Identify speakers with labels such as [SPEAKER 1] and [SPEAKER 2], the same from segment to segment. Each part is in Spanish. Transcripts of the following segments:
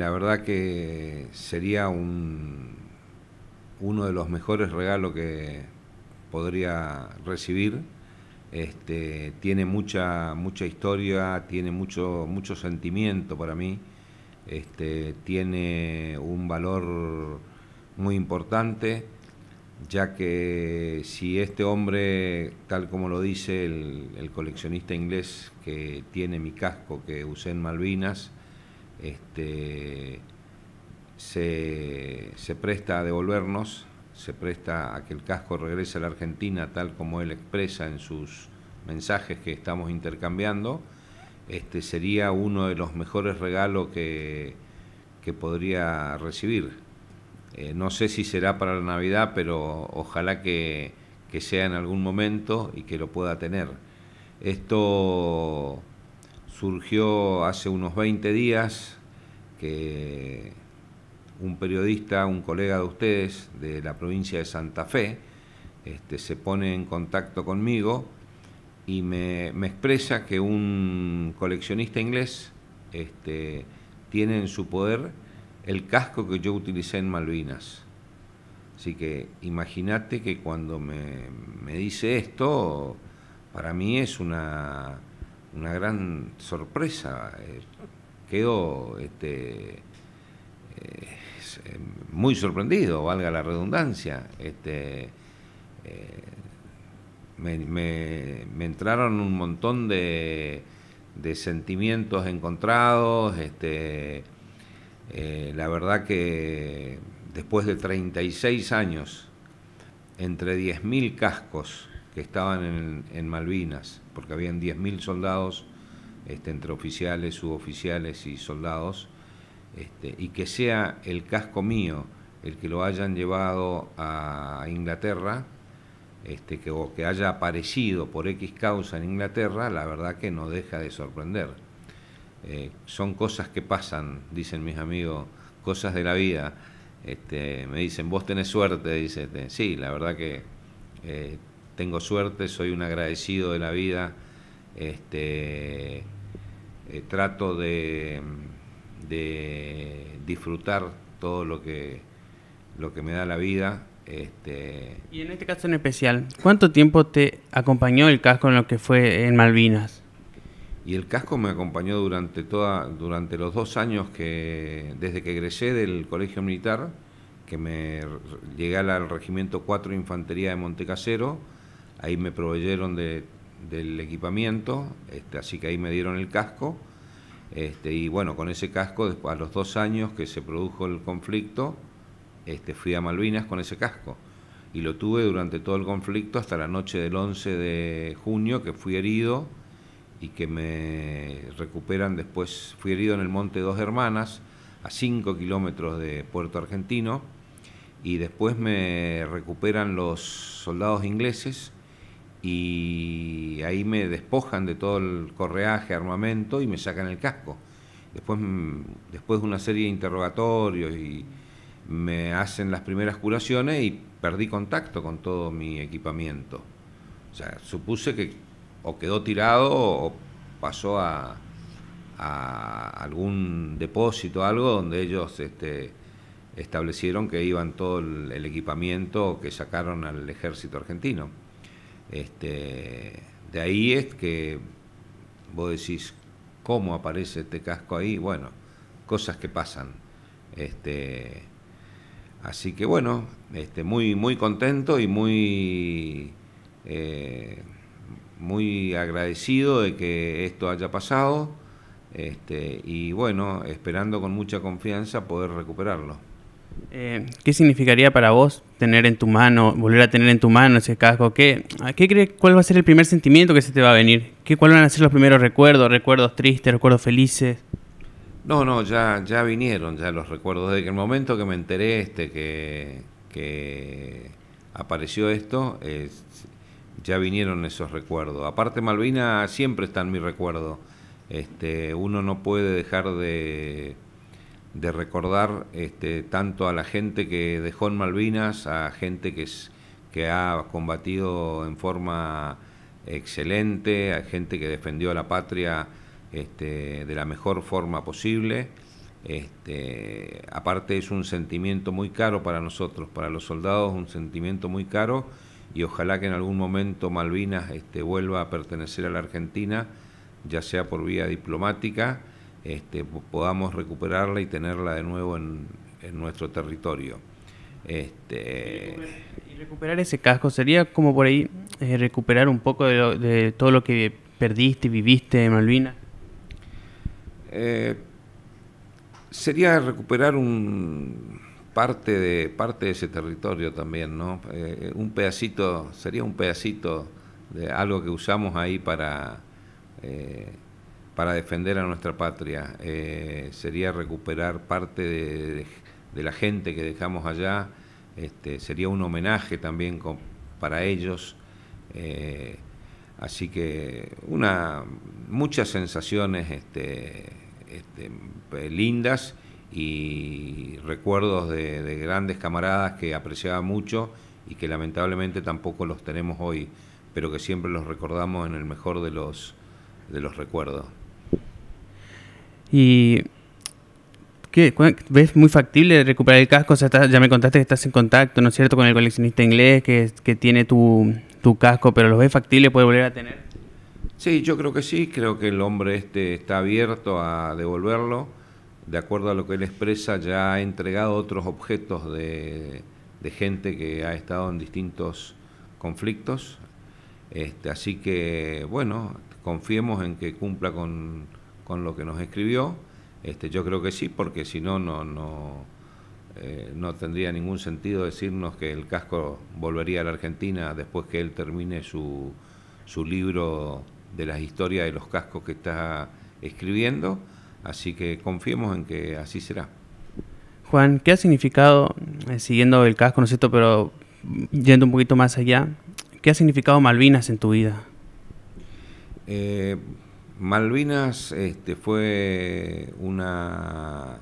[SPEAKER 1] La verdad que sería uno de los mejores regalos que podría recibir. Este, tiene mucha, mucha historia, tiene mucho, mucho sentimiento para mí, este, tiene un valor muy importante, ya que si este hombre, tal como lo dice el coleccionista inglés que tiene mi casco que usé en Malvinas, este, se, presta a devolvernos, se presta a que el casco regrese a la Argentina tal como él expresa en sus mensajes que estamos intercambiando, este, sería uno de los mejores regalos que, que podría recibir. Eh, no sé si será para la Navidad, pero ojalá que, que sea en algún momento y que lo pueda tener. Esto surgió hace unos 20 días que un periodista, un colega de ustedes de la provincia de Santa Fe, este, se pone en contacto conmigo y me, expresa que un coleccionista inglés este, tiene en su poder el casco que yo utilicé en Malvinas. Así que imagínate que cuando me, me dice esto, para mí es una una gran sorpresa. Eh, quedo quedó este, eh, muy sorprendido, valga la redundancia. Este, eh, me, entraron un montón de, sentimientos encontrados. Este, la verdad que después de 36 años, entre 10.000 cascos que estaban en Malvinas, porque habían 10.000 soldados, este, entre oficiales, suboficiales y soldados, este, y que sea el casco mío el que lo hayan llevado a Inglaterra, este, que, o que haya aparecido por X causa en Inglaterra, la verdad que no deja de sorprender. Eh, son cosas que pasan, dicen mis amigos, cosas de la vida. me dicen, vos tenés suerte, dice, sí, la verdad que eh, tengo suerte, soy un agradecido de la vida, este, eh, trato de, disfrutar todo lo que, lo que me da la vida. Este. Y en este
[SPEAKER 2] caso en especial, ¿cuánto tiempo te acompañó el casco en lo que fue en Malvinas?
[SPEAKER 1] Y el casco me acompañó durante toda, durante los dos años que, desde que egresé del colegio militar, que me llegué al regimiento 4 Infantería de Montecasero, Ahí me proveyeron de, del equipamiento, este, así que ahí me dieron el casco. Este, y bueno, con ese casco, después, a los dos años que se produjo el conflicto, este, fui a Malvinas con ese casco. Y lo tuve durante todo el conflicto hasta la noche del 11 de junio, que fui herido y que me recuperan después. Fui herido en el Monte Dos Hermanas, a 5 kilómetros de Puerto Argentino, y después me recuperan los soldados ingleses y ahí me despojan de todo el correaje, armamento y me sacan el casco. Después, mm, después de una serie de interrogatorios y me hacen las primeras curaciones y perdí contacto con todo mi equipamiento. O sea, supuse que o quedó tirado o pasó a, algún depósito, algo donde ellos este, establecieron que iban todo el equipamiento que sacaron al ejército argentino. Este, de ahí es que vos decís, ¿cómo aparece este casco ahí? Bueno, cosas que pasan. Este, así que bueno, este, muy, muy contento y muy, eh, muy agradecido de que esto haya pasado. Este, y bueno, esperando con mucha confianza poder recuperarlo. Eh,
[SPEAKER 2] ¿Qué significaría para vos tener en tu mano, volver a tener en tu mano ese casco? ¿Qué, cuál va a ser el primer sentimiento que se te va a venir? ¿Qué, ¿Cuáles van a ser los primeros recuerdos? ¿Recuerdos tristes, recuerdos felices?
[SPEAKER 1] No, no, ya, ya vinieron ya los recuerdos. Desde el momento que me enteré este, que, apareció esto, ya vinieron esos recuerdos. Aparte, Malvina siempre está en mi recuerdo. Este, uno no puede dejar de de recordar este, tanto a la gente que dejó en Malvinas, a gente que, ha combatido en forma excelente, a gente que defendió a la patria este, de la mejor forma posible. Este, aparte es un sentimiento muy caro para nosotros, para los soldados un sentimiento muy caro y ojalá que en algún momento Malvinas este, vuelva a pertenecer a la Argentina, ya sea por vía diplomática este, podamos recuperarla y tenerla de nuevo en, nuestro territorio. Este,
[SPEAKER 2] y recuperar ese casco sería como por ahí eh, recuperar un poco de, todo lo que perdiste y viviste en Malvinas.
[SPEAKER 1] Eh, sería recuperar un parte de parte de ese territorio también, ¿no? Eh, un pedacito sería un pedacito de algo que usamos ahí para para defender a nuestra patria. Eh, sería recuperar parte de, la gente que dejamos allá, este, sería un homenaje también para ellos. Eh, así que una, muchas sensaciones este, este, lindas y recuerdos de, de grandes camaradas que apreciaba mucho y que lamentablemente tampoco los tenemos hoy, pero que siempre los recordamos en el mejor de los, de los recuerdos.
[SPEAKER 2] Y ¿Qué? ¿Ves muy factible recuperar el casco? ya me contaste que estás en contacto, ¿no es cierto?, con el coleccionista inglés que, tiene tu, casco, pero ¿lo ves factible? ¿Puede volver a tener?
[SPEAKER 1] Sí, yo creo que sí. Creo que el hombre este está abierto a devolverlo. De acuerdo a lo que él expresa, ya ha entregado otros objetos de, de gente que ha estado en distintos conflictos. Este, así que, bueno, confiemos en que cumpla con con lo que nos escribió. Este, yo creo que sí, porque si no, no, no, eh, no tendría ningún sentido decirnos que el casco volvería a la Argentina después que él termine su, libro de las historias de los cascos que está escribiendo. Así que confiemos en que así será.
[SPEAKER 2] Juan, ¿qué ha significado, eh, siguiendo el casco, no es cierto, pero yendo un poquito más allá, ¿qué ha significado Malvinas en tu vida? Eh,
[SPEAKER 1] Malvinas este, fue una,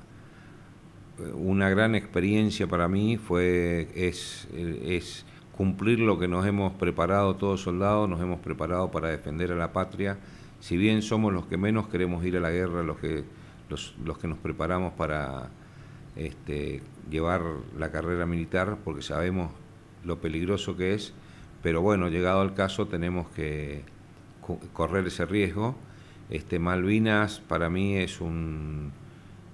[SPEAKER 1] una gran experiencia para mí, fue, es, es cumplir lo que nos hemos preparado todos soldados, nos hemos preparado para defender a la patria. Si bien somos los que menos queremos ir a la guerra, los que, nos preparamos para este, llevar la carrera militar, porque sabemos lo peligroso que es, pero bueno, llegado al caso tenemos que correr ese riesgo este, Malvinas para mí es un,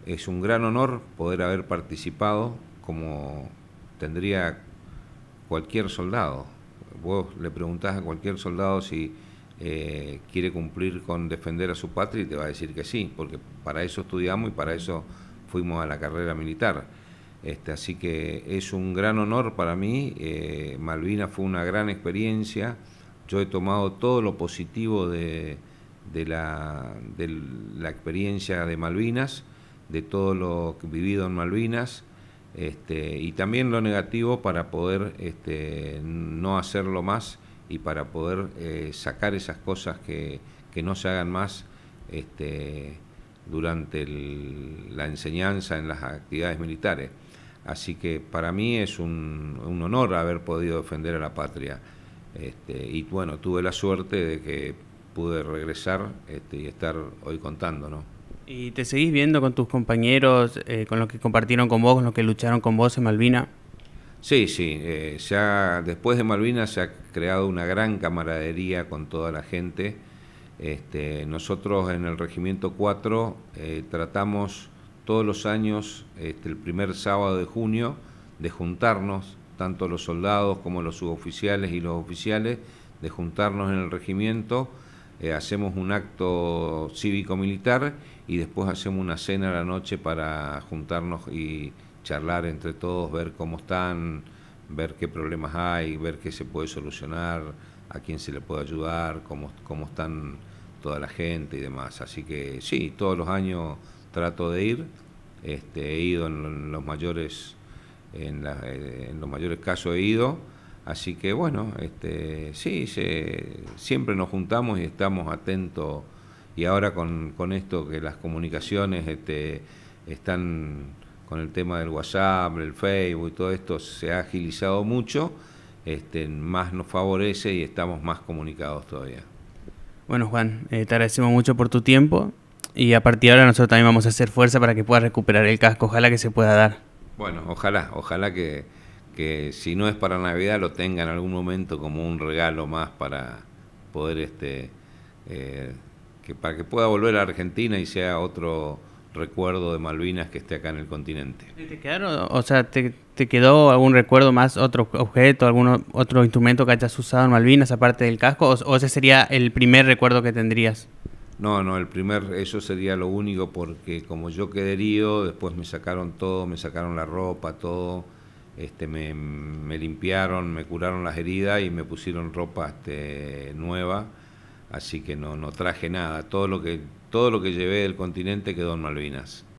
[SPEAKER 1] es un gran honor poder haber participado como tendría cualquier soldado. Vos le preguntás a cualquier soldado si eh, quiere cumplir con defender a su patria y te va a decir que sí, porque para eso estudiamos y para eso fuimos a la carrera militar. Este, así que es un gran honor para mí. Eh, Malvinas fue una gran experiencia. Yo he tomado todo lo positivo de, de la, de la experiencia de Malvinas, de todo lo vivido en Malvinas, este, y también lo negativo para poder este, no hacerlo más y para poder eh, sacar esas cosas que, no se hagan más este, durante la enseñanza en las actividades militares. Así que para mí es un, honor haber podido defender a la patria. Este, y bueno, tuve la suerte de que pude regresar este, y estar hoy contando, ¿no?
[SPEAKER 2] ¿Y te seguís viendo con tus compañeros, eh, con los que compartieron con vos, con los que lucharon con vos en Malvina? Sí, sí. Eh, ya después
[SPEAKER 1] de Malvina se ha creado una gran camaradería con toda la gente. Este, nosotros en el Regimiento 4 eh, tratamos todos los años, este, el primer sábado de junio, de juntarnos, tanto los soldados como los suboficiales y los oficiales, de juntarnos en el regimiento eh, hacemos un acto cívico-militar y después hacemos una cena a la noche para juntarnos y charlar entre todos, ver cómo están, ver qué problemas hay, ver qué se puede solucionar, a quién se le puede ayudar, cómo, cómo están toda la gente y demás. Así que sí, todos los años trato de ir, este, he ido en los mayores, en eh, los mayores casos he ido Así que bueno, este, sí, siempre nos juntamos y estamos atentos. Y ahora con, esto que las comunicaciones este, están con el tema del WhatsApp, el Facebook y todo esto, se ha agilizado mucho, este, más nos favorece y estamos más comunicados todavía.
[SPEAKER 2] Bueno, Juan, eh, te agradecemos mucho por tu tiempo y a partir de ahora nosotros también vamos a hacer fuerza para que puedas recuperar el casco, ojalá que se pueda dar.
[SPEAKER 1] Bueno, ojalá, ojalá que, que si no es para Navidad lo tenga en algún momento como un regalo más para poder este eh, que para que pueda volver a Argentina y sea otro recuerdo de Malvinas que esté acá en el continente.
[SPEAKER 2] ¿Te quedaron, o sea, te, quedó algún recuerdo más, otro objeto, algún otro instrumento que hayas usado en Malvinas aparte del casco? ¿O, o ese sería el primer recuerdo que tendrías?
[SPEAKER 1] No, no, el primer, eso sería lo único porque como yo quedé herido, después me sacaron todo, me sacaron la ropa, todo este, me, me, limpiaron, me curaron las heridas y me pusieron ropa este, nueva, así que no, no traje nada. Todo lo que, todo lo que llevé del continente quedó en Malvinas.